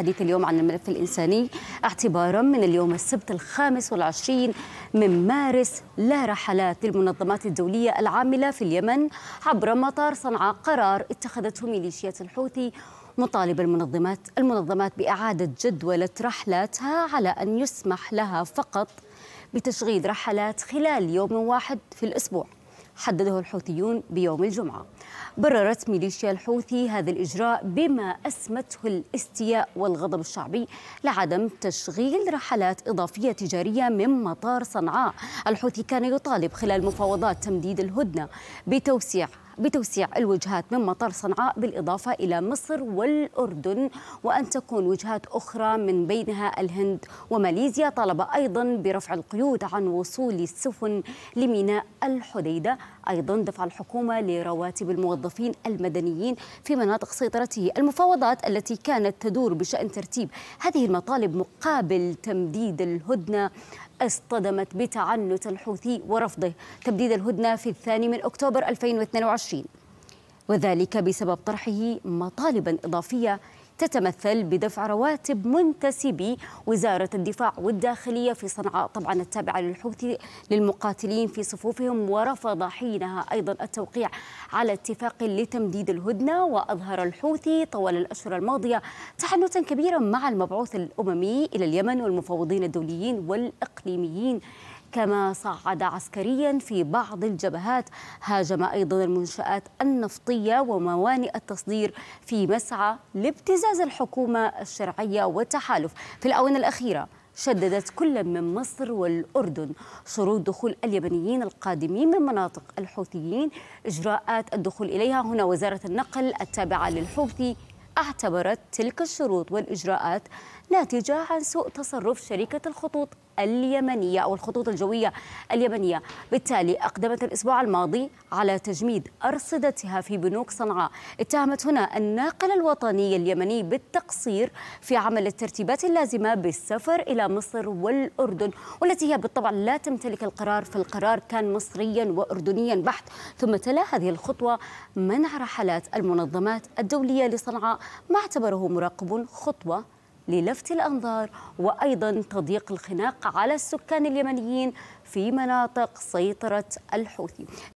حديث اليوم عن الملف الإنساني اعتبارا من اليوم السبت الخامس والعشرين من مارس لا رحلات للمنظمات الدولية العاملة في اليمن عبر مطار صنعاء قرار اتخذته ميليشيات الحوثي مطالب المنظمات المنظمات بإعادة جدولة رحلاتها على أن يسمح لها فقط بتشغيل رحلات خلال يوم واحد في الأسبوع حدده الحوثيون بيوم الجمعة بررت ميليشيا الحوثي هذا الإجراء بما أسمته الاستياء والغضب الشعبي لعدم تشغيل رحلات إضافية تجارية من مطار صنعاء الحوثي كان يطالب خلال مفاوضات تمديد الهدنة بتوسيع بتوسيع الوجهات من مطار صنعاء بالإضافة إلى مصر والأردن وأن تكون وجهات أخرى من بينها الهند وماليزيا طلب أيضا برفع القيود عن وصول السفن لميناء الحديدة أيضا دفع الحكومة لرواتب الموظفين المدنيين في مناطق سيطرته المفاوضات التي كانت تدور بشأن ترتيب هذه المطالب مقابل تمديد الهدنة اصطدمت بتعنت الحوثي ورفضه تبديد الهدنة في الثاني من أكتوبر 2022 وذلك بسبب طرحه مطالب إضافية تتمثل بدفع رواتب منتسبي وزارة الدفاع والداخلية في صنعاء طبعا التابعة للحوثي للمقاتلين في صفوفهم ورفض حينها أيضا التوقيع على اتفاق لتمديد الهدنة وأظهر الحوثي طوال الأشهر الماضية تحنتا كبيرا مع المبعوث الأممي إلى اليمن والمفوضين الدوليين والإقليميين كما صعد عسكريا في بعض الجبهات هاجم أيضا المنشآت النفطية وموانئ التصدير في مسعى لابتزاز الحكومة الشرعية والتحالف في الآونة الأخيرة شددت كل من مصر والأردن شروط دخول اليمنيين القادمين من مناطق الحوثيين إجراءات الدخول إليها هنا وزارة النقل التابعة للحوثي اعتبرت تلك الشروط والإجراءات ناتجة عن سوء تصرف شركة الخطوط اليمنية أو الخطوط الجوية اليمنية بالتالي أقدمت الأسبوع الماضي على تجميد أرصدتها في بنوك صنعاء اتهمت هنا الناقل الوطني اليمني بالتقصير في عمل الترتيبات اللازمة بالسفر إلى مصر والأردن والتي هي بالطبع لا تمتلك القرار فالقرار كان مصريا وأردنيا بحت ثم تلا هذه الخطوة منع رحلات المنظمات الدولية لصنعاء ما اعتبره مراقبون خطوة للفت الأنظار وأيضا تضييق الخناق على السكان اليمنيين في مناطق سيطرة الحوثي